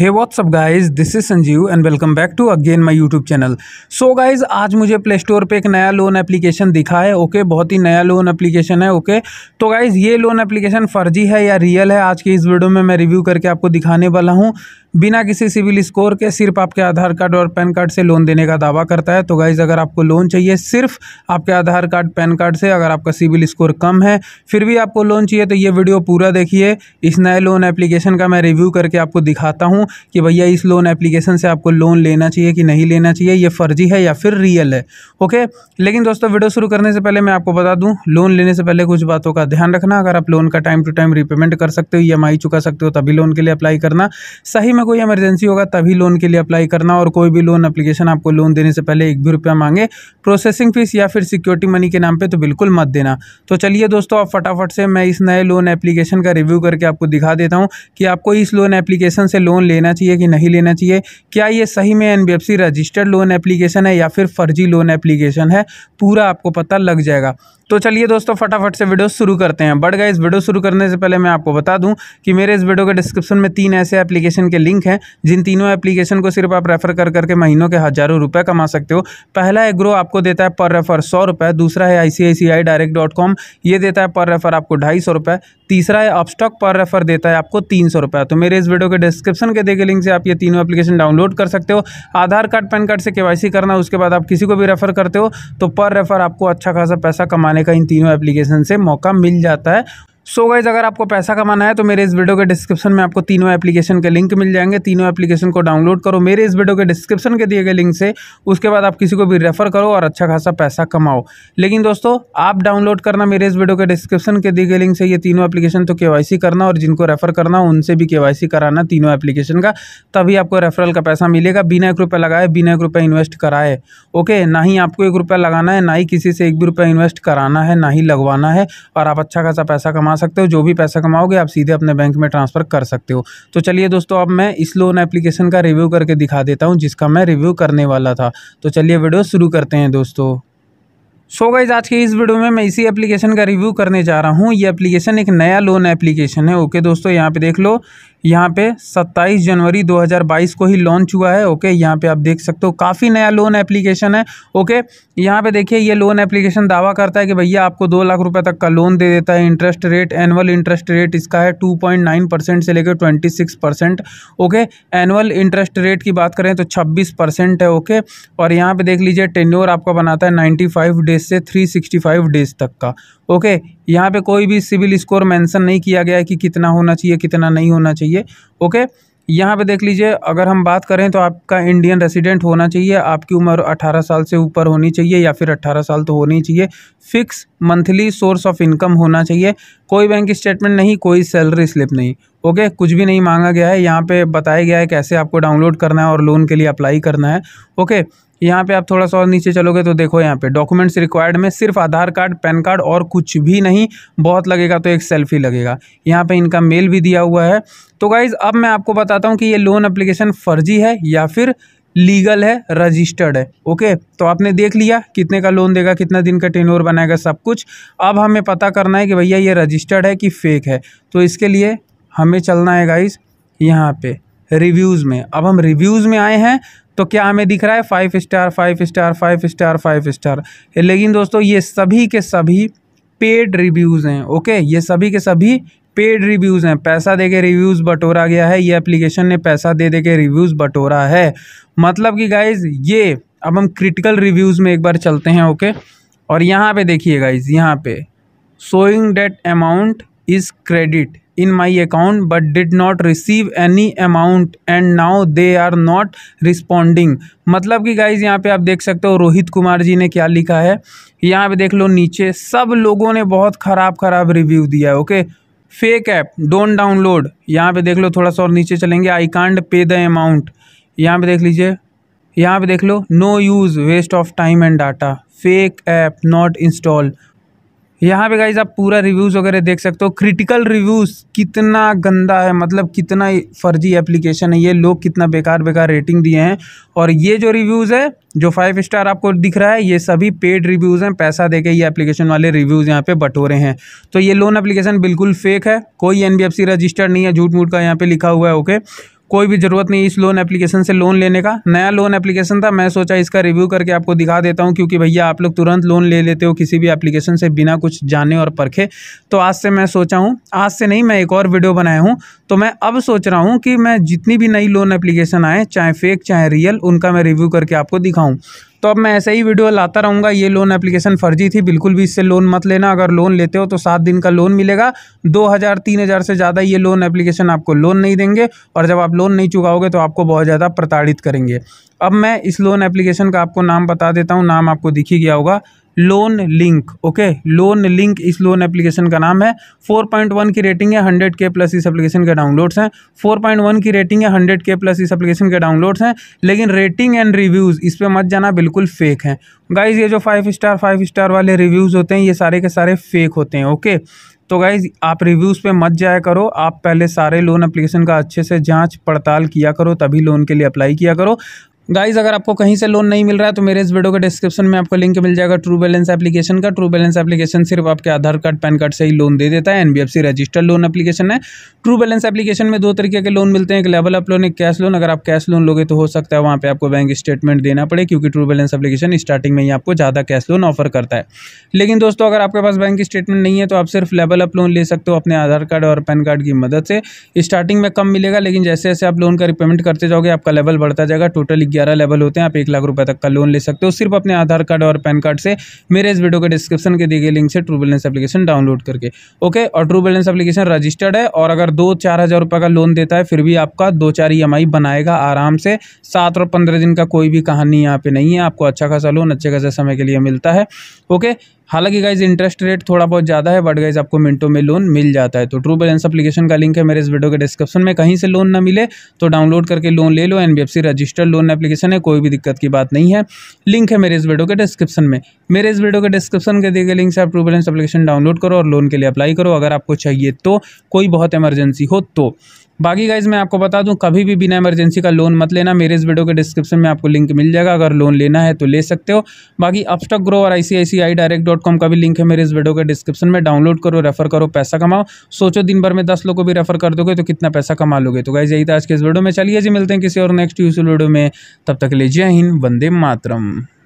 Hey what's up guys this is Sanjeev and welcome back to again my YouTube channel so guys आज मुझे play store पर एक नया loan application दिखा है ओके okay? बहुत ही नया लोन एप्लीकेशन है ओके okay? तो गाइज़ ये लोन एप्लीकेशन फर्जी है या रियल है आज की इस वीडियो में मैं रिव्यू करके आपको दिखाने वाला हूँ बिना किसी सिविल स्कोर के सिर्फ आपके आधार कार्ड और पैन कार्ड से लोन देने का दावा करता है तो गाइज़ अगर आपको लोन चाहिए सिर्फ आपके आधार कार्ड पैन कार्ड से अगर आपका सिविल स्कोर कम है फिर भी आपको लोन चाहिए तो ये वीडियो पूरा देखिए इस नए लोन एप्लीकेशन का मैं रिव्यू करके आपको दिखाता हूँ कि भैया इस लोन एप्लीकेशन से आपको लोन लेना चाहिए कि नहीं लेना चाहिए ये फर्जी है या फिर रियल है ओके लेकिन दोस्तों वीडियो शुरू करने से पहले मैं आपको बता दूँ लोन लेने से पहले कुछ बातों का ध्यान रखना अगर आप लोन का टाइम टू टाइम रिपेमेंट कर सकते हो ई चुका सकते हो तभी लोन के लिए अप्लाई करना सही में कोई इमरजेंसी होगा तभी लोन के लिए अप्लाई करना और कोई भी लोन अप्लीकेशन आपको लोन देने से पहले एक भी रुपया मांगे प्रोसेसिंग फीस या फिर सिक्योरिटी मनी के नाम पर तो बिल्कुल मत देना तो चलिए दोस्तों आप फटाफट से मैं इस नए लोन एप्लीकेशन का रिव्यू करके आपको दिखा देता हूं कि आपको इस लोन एप्लीकेशन से लोन लेना चाहिए कि नहीं लेना चाहिए क्या ये सही में एन रजिस्टर्ड लोन एप्लीकेशन है या फिर फर्जी लोन एप्लीकेशन है पूरा आपको पता लग जाएगा तो चलिए दोस्तों फटाफट से वीडियो शुरू करते हैं बढ़ गए इस वीडियो शुरू करने से पहले मैं आपको बता दूं कि मेरे इस वीडियो के डिस्क्रिप्शन में तीन ऐसे एप्लीकेशन के लिंक हैं जिन तीनों एप्लीकेशन को सिर्फ आप रेफर कर करके महीनों के हज़ारों रुपए कमा सकते हो पहला एग्रो आपको देता है पर रेफर सौ रुपये दूसरा है आई ये देता है पर रेफर आपको ढाई तीसरा है अपस्टॉक पर रेफर देता है आपको तीन तो मेरे इस वीडियो के डिस्क्रिप्शन के देखे लिंक से आप ये तीनों एप्लीकेशन डाउनलोड कर सकते हो आधार कार्ड पैन कार्ड से के करना उसके बाद आप किसी को भी रेफर करते हो तो पर रेफर आपको अच्छा खासा पैसा कमाने का इन तीनों एप्लीकेशन से मौका मिल जाता है सो so गाइज अगर आपको पैसा कमाना है तो मेरे इस वीडियो के डिस्क्रिप्शन में आपको तीनों एप्लीकेशन के लिंक मिल जाएंगे तीनों एप्लीकेशन को डाउनलोड करो मेरे इस वीडियो के डिस्क्रिप्शन के दिए गए लिंक से उसके बाद आप किसी को भी रेफर करो और अच्छा खासा पैसा कमाओ लेकिन दोस्तों आप डाउनलोड करना मेरे इस वीडियो के डिस्क्रिप्शन के दिए गए लिंक से ये तीनों एप्लीकेशन तो के करना और जिनको रेफर करना उनसे भी के कराना तीनों एप्लीकेशन का तभी आपको रेफरल का पैसा मिलेगा बिना एक रुपया लगाए बिना एक रुपये इन्वेस्ट कराए ओके ना ही आपको एक रुपया लगाना है ना ही किसी से एक भी रुपया इन्वेस्ट कराना है ना ही लगवाना है और आप अच्छा खासा पैसा कमा सकते हो जो भी पैसा कमाओगे आप सीधे अपने बैंक में ट्रांसफ़र कर सकते हो तो चलिए दोस्तों अब मैं इस लोन एप्लीकेशन का रिव्यू करके दिखा देता हूँ जिसका मैं रिव्यू करने वाला था तो चलिए वीडियो शुरू करते हैं दोस्तों सो so गाइज आज के इस वीडियो में मैं इसी एप्लीकेशन का रिव्यू करने जा रहा हूँ ये एप्लीकेशन एक नया लोन एप्लीकेशन है ओके दोस्तों यहाँ पे देख लो यहाँ पे 27 जनवरी 2022 को ही लॉन्च हुआ है ओके यहाँ पे आप देख सकते हो काफ़ी नया लोन एप्लीकेशन है ओके यहाँ पे देखिए ये लोन एप्लीकेशन दावा करता है कि भैया आपको दो लाख रुपए तक का लोन दे देता है interest rate annual interest rate इसका है 2.9 परसेंट से लेकर 26 percent okay annual interest rate की बात करें तो छब्बीस परसेंट है ओके और यहाँ पर देख लीजिए टेन्योर आपका बनाता है नाइन्टी डेज से थ्री डेज तक का ओके यहाँ पे कोई भी सिविल स्कोर मेंशन नहीं किया गया है कि कितना होना चाहिए कितना नहीं होना चाहिए ओके यहाँ पे देख लीजिए अगर हम बात करें तो आपका इंडियन रेसिडेंट होना चाहिए आपकी उम्र 18 साल से ऊपर होनी चाहिए या फिर 18 साल तो होनी चाहिए fix monthly source of income होना चाहिए कोई बैंक स्टेटमेंट नहीं कोई सैलरी स्लिप नहीं ओके कुछ भी नहीं मांगा गया है यहाँ पे बताया गया है कैसे आपको डाउनलोड करना है और लोन के लिए अप्लाई करना है ओके यहाँ पे आप थोड़ा सा और नीचे चलोगे तो देखो यहाँ पे डॉक्यूमेंट्स रिक्वायर्ड में सिर्फ आधार कार्ड पैन कार्ड और कुछ भी नहीं बहुत लगेगा तो एक सेल्फी लगेगा यहाँ पे इनका मेल भी दिया हुआ है तो गाइज़ अब मैं आपको बताता हूँ कि ये लोन अप्लीकेशन फर्जी है या फिर लीगल है रजिस्टर्ड है ओके तो आपने देख लिया कितने का लोन देगा कितना दिन का टेनोर बनाएगा सब कुछ अब हमें पता करना है कि भैया ये रजिस्टर्ड है कि फेक है तो इसके लिए हमें चलना है गाइज यहाँ पे रिव्यूज़ में अब हम रिव्यूज़ में आए हैं तो क्या हमें दिख रहा है five star five star five star five star लेकिन दोस्तों ये सभी के सभी पेड रिव्यूज़ हैं ओके ये सभी के सभी पेड रिव्यूज़ हैं पैसा दे के रिव्यूज़ बटोरा गया है ये एप्लीकेशन ने पैसा दे दे के रिव्यूज़ बटोरा है मतलब कि गाइज ये अब हम क्रिटिकल रिव्यूज़ में एक बार चलते हैं ओके और यहाँ पे देखिए गाइज यहाँ पे showing debt amount is credit in my account but did not receive any amount and now they are not responding मतलब कि गाइज यहाँ पे आप देख सकते हो रोहित कुमार जी ने क्या लिखा है यहाँ पे देख लो नीचे सब लोगों ने बहुत ख़राब ख़राब रिव्यू दिया है okay fake app don't download यहाँ पे देख लो थोड़ा सा और नीचे चलेंगे आई कांड पे द अमाउंट यहाँ पे देख लीजिए यहाँ पे देख लो no use waste of time and data fake app not install यहाँ पे गाइज आप पूरा रिव्यूज़ वगैरह देख सकते हो क्रिटिकल रिव्यूज़ कितना गंदा है मतलब कितना फर्जी एप्लीकेशन है ये लोग कितना बेकार बेकार रेटिंग दिए हैं और ये जो रिव्यूज़ है जो फाइव स्टार आपको दिख रहा है ये सभी पेड रिव्यूज़ हैं पैसा दे के ये एप्लीकेशन वाले रिव्यूज़ यहाँ पे बटोरे हैं तो ये लोन एप्लीकेशन बिल्कुल फेक है कोई एन रजिस्टर्ड नहीं है झूठ मूठ का यहाँ पर लिखा हुआ है ओके कोई भी ज़रूरत नहीं इस लोन एप्लीकेशन से लोन लेने का नया लोन एप्लीकेशन था मैं सोचा इसका रिव्यू करके आपको दिखा देता हूँ क्योंकि भैया आप लोग तुरंत लोन ले लेते हो किसी भी एप्लीकेशन से बिना कुछ जाने और परखे तो आज से मैं सोचा हूँ आज से नहीं मैं एक और वीडियो बनाया हूँ तो मैं अब सोच रहा हूँ कि मैं जितनी भी नई लोन एप्लीकेशन आए चाहे फेक चाहे रियल उनका मैं रिव्यू करके आपको दिखाऊँ तो अब मैं ऐसे ही वीडियो लाता रहूँगा ये लोन एप्लीकेशन फर्जी थी बिल्कुल भी इससे लोन मत लेना अगर लोन लेते हो तो सात दिन का लोन मिलेगा दो हज़ार तीन हज़ार से ज़्यादा ये लोन एप्लीकेशन आपको लोन नहीं देंगे और जब आप लोन नहीं चुकाओगे तो आपको बहुत ज़्यादा प्रताड़ित करेंगे अब मैं इस लोन एप्लीकेशन का आपको नाम बता देता हूँ नाम आपको दिख ही गया होगा loan link okay loan link इस लोन एप्लीकेशन का नाम है 4.1 की रेटिंग है 100 के प्लस इस एप्लीकेशन के डाउनलोड्स हैं 4.1 की रेटिंग है 100 के प्लस इस एप्लीकेशन के डाउनलोड्स हैं लेकिन रेटिंग एंड रिव्यूज़ इस पर मत जाना बिल्कुल फेक हैं गाइज ये जो फाइव स्टार फाइव स्टार वाले रिव्यूज़ होते हैं ये सारे के सारे फेक होते हैं ओके तो गाइज आप रिव्यूज़ पे मत जाया करो आप पहले सारे लोन एप्लीकेशन का अच्छे से जांच पड़ताल किया करो तभी लोन के लिए अप्लाई किया करो गाइज अगर आपको कहीं से लोन नहीं मिल रहा है तो मेरे इस वीडियो के डिस्क्रिप्शन में आपको लिंक मिल जाएगा ट्रू बैलेंस एप्लीकेशन का ट्रू बैलेंस एप्लीकेशन सिर्फ आपके आधार कार्ड पैन कार्ड से ही लोन दे देता है एनबीएफसी रजिस्टर्ड लोन एप्लीकेशन है ट्रू बैलेंस एप्लीकेशन में दो तरीके के लोन मिलते हैं एक लेवल अप लोन एक कैश लोन अगर आप कैश लोन लोगे तो हो सकता है वहाँ पर आपको बैंक स्टेटमेंट देना पड़े क्योंकि ट्रू बैलेंस एप्लीकेशन स्टार्टिंग में ही आपको ज़्यादा कैश लोन ऑफर करता है लेकिन दोस्तों अगर आपके पास बैंक स्टेटमेंट नहीं है तो आप सिर्फ लेवल अप लोन ले सकते हो अपने आधार कार्ड और पैन कार्ड की मदद से स्टार्टिंग में कम मिलेगा लेकिन जैसे जैसे आप लोन का रिपेमेंट करते जाओगे आपका लेवल बढ़ता जाएगा टोटल ग्यारह लेवल होते हैं आप एक लाख रुपये तक का लोन ले सकते हो सिर्फ अपने आधार कार्ड और पैन कार्ड से मेरे इस वीडियो के डिस्क्रिप्शन के दिए गए लिंक से ट्रू बैलेंस एप्लीकेशन डाउनलोड करके ओके और ट्रू बैलेंस एप्लीकेशन रजिस्टर्ड है और अगर दो चार हज़ार रुपये का लोन देता है फिर भी आपका दो चार ई e बनाएगा आराम से सात और पंद्रह दिन का कोई भी कहानी यहाँ पर नहीं है आपको अच्छा खासा लोन अच्छे खासा समय के लिए मिलता है ओके हालांकि गाइज इंटरेस्ट रेट थोड़ा बहुत ज़्यादा है बट गाइज आपको मिनटों में लोन मिल जाता है तो ट्रू बैलेंस अपलीकेशन का लिंक है मेरे इस वीडियो के डिस्क्रिप्शन में कहीं से लोन ना मिले तो डाउनलोड करके लोन ले लो एन रजिस्टर्ड लोन एप्लीकेशन है कोई भी दिक्कत की बात नहीं है लिंक है मेरे इस वीडियो के डिस्क्रिप्शन में मेरे इस वीडियो के डिस्क्रिप्शन के दिए गए लिंक से आप ट्रू बैलेंस अपलीकेशन डाउनलोड करो और लोन के लिए अप्लाई करो अगर आपको चाहिए तो कोई बहुत इमरजेंसी हो तो बाकी गाइज मैं आपको बता दूं कभी भी बिना इमरजेंसी का लोन मत लेना मेरे इस वीडियो के डिस्क्रिप्शन में आपको लिंक मिल जाएगा अगर लोन लेना है तो ले सकते हो बाकी अपस्टॉक ग्रो और आईसीआईसीआई डायरेक्ट डॉट कॉम का भी लिंक है मेरे इस वीडियो के डिस्क्रिप्शन में डाउनलोड करो रेफर करो पैसा कमाओ सोचो दिन भर में दस लोग को भी रेफर कर दोगे तो कितना पैसा कमा लोगे तो गाइज यही था आज के इस वीडियो में चलिए जी मिलते हैं किसी और नेक्स्ट यूज वीडियो में तब तक ले जय हिंद वंदे मातरम